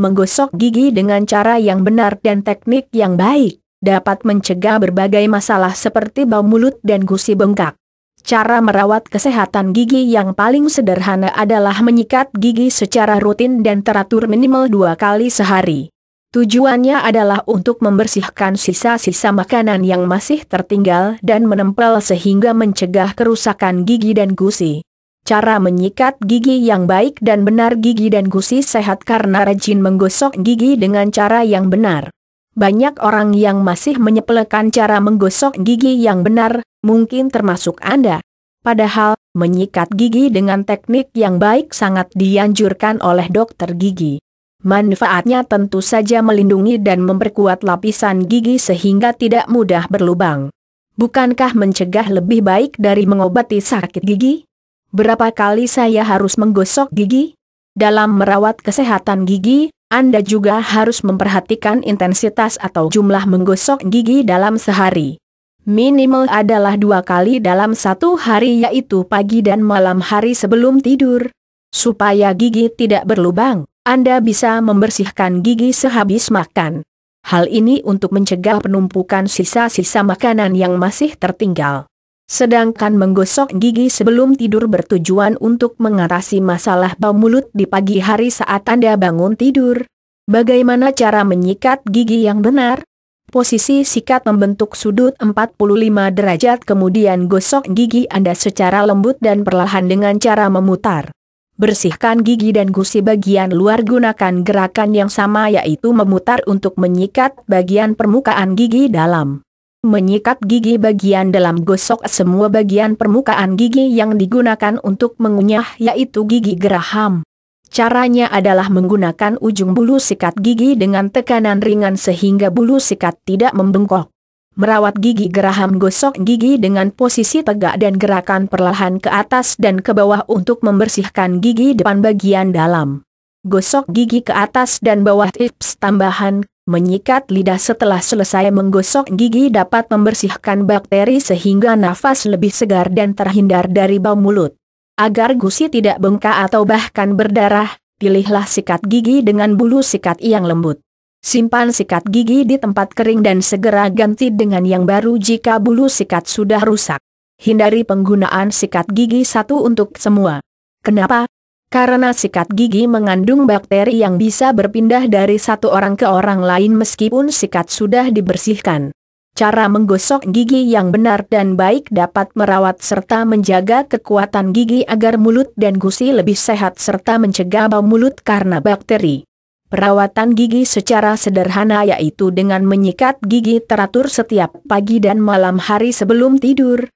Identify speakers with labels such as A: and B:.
A: menggosok gigi dengan cara yang benar dan teknik yang baik, dapat mencegah berbagai masalah seperti bau mulut dan gusi bengkak. Cara merawat kesehatan gigi yang paling sederhana adalah menyikat gigi secara rutin dan teratur minimal dua kali sehari. Tujuannya adalah untuk membersihkan sisa-sisa makanan yang masih tertinggal dan menempel sehingga mencegah kerusakan gigi dan gusi. Cara menyikat gigi yang baik dan benar gigi dan gusi sehat karena rajin menggosok gigi dengan cara yang benar. Banyak orang yang masih menyepelekan cara menggosok gigi yang benar, mungkin termasuk Anda. Padahal, menyikat gigi dengan teknik yang baik sangat dianjurkan oleh dokter gigi. Manfaatnya tentu saja melindungi dan memperkuat lapisan gigi sehingga tidak mudah berlubang. Bukankah mencegah lebih baik dari mengobati sakit gigi? Berapa kali saya harus menggosok gigi? Dalam merawat kesehatan gigi, Anda juga harus memperhatikan intensitas atau jumlah menggosok gigi dalam sehari. Minimal adalah dua kali dalam satu hari yaitu pagi dan malam hari sebelum tidur. Supaya gigi tidak berlubang, Anda bisa membersihkan gigi sehabis makan. Hal ini untuk mencegah penumpukan sisa-sisa makanan yang masih tertinggal. Sedangkan menggosok gigi sebelum tidur bertujuan untuk mengatasi masalah bau mulut di pagi hari saat Anda bangun tidur. Bagaimana cara menyikat gigi yang benar? Posisi sikat membentuk sudut 45 derajat kemudian gosok gigi Anda secara lembut dan perlahan dengan cara memutar. Bersihkan gigi dan gusi bagian luar gunakan gerakan yang sama yaitu memutar untuk menyikat bagian permukaan gigi dalam. Menyikat gigi bagian dalam gosok semua bagian permukaan gigi yang digunakan untuk mengunyah yaitu gigi geraham. Caranya adalah menggunakan ujung bulu sikat gigi dengan tekanan ringan sehingga bulu sikat tidak membengkok. Merawat gigi geraham gosok gigi dengan posisi tegak dan gerakan perlahan ke atas dan ke bawah untuk membersihkan gigi depan bagian dalam. Gosok gigi ke atas dan bawah tips tambahan Menyikat lidah setelah selesai menggosok gigi dapat membersihkan bakteri sehingga nafas lebih segar dan terhindar dari bau mulut. Agar gusi tidak bengkak atau bahkan berdarah, pilihlah sikat gigi dengan bulu sikat yang lembut. Simpan sikat gigi di tempat kering dan segera ganti dengan yang baru jika bulu sikat sudah rusak. Hindari penggunaan sikat gigi satu untuk semua. Kenapa? Karena sikat gigi mengandung bakteri yang bisa berpindah dari satu orang ke orang lain meskipun sikat sudah dibersihkan. Cara menggosok gigi yang benar dan baik dapat merawat serta menjaga kekuatan gigi agar mulut dan gusi lebih sehat serta mencegah bau mulut karena bakteri. Perawatan gigi secara sederhana yaitu dengan menyikat gigi teratur setiap pagi dan malam hari sebelum tidur,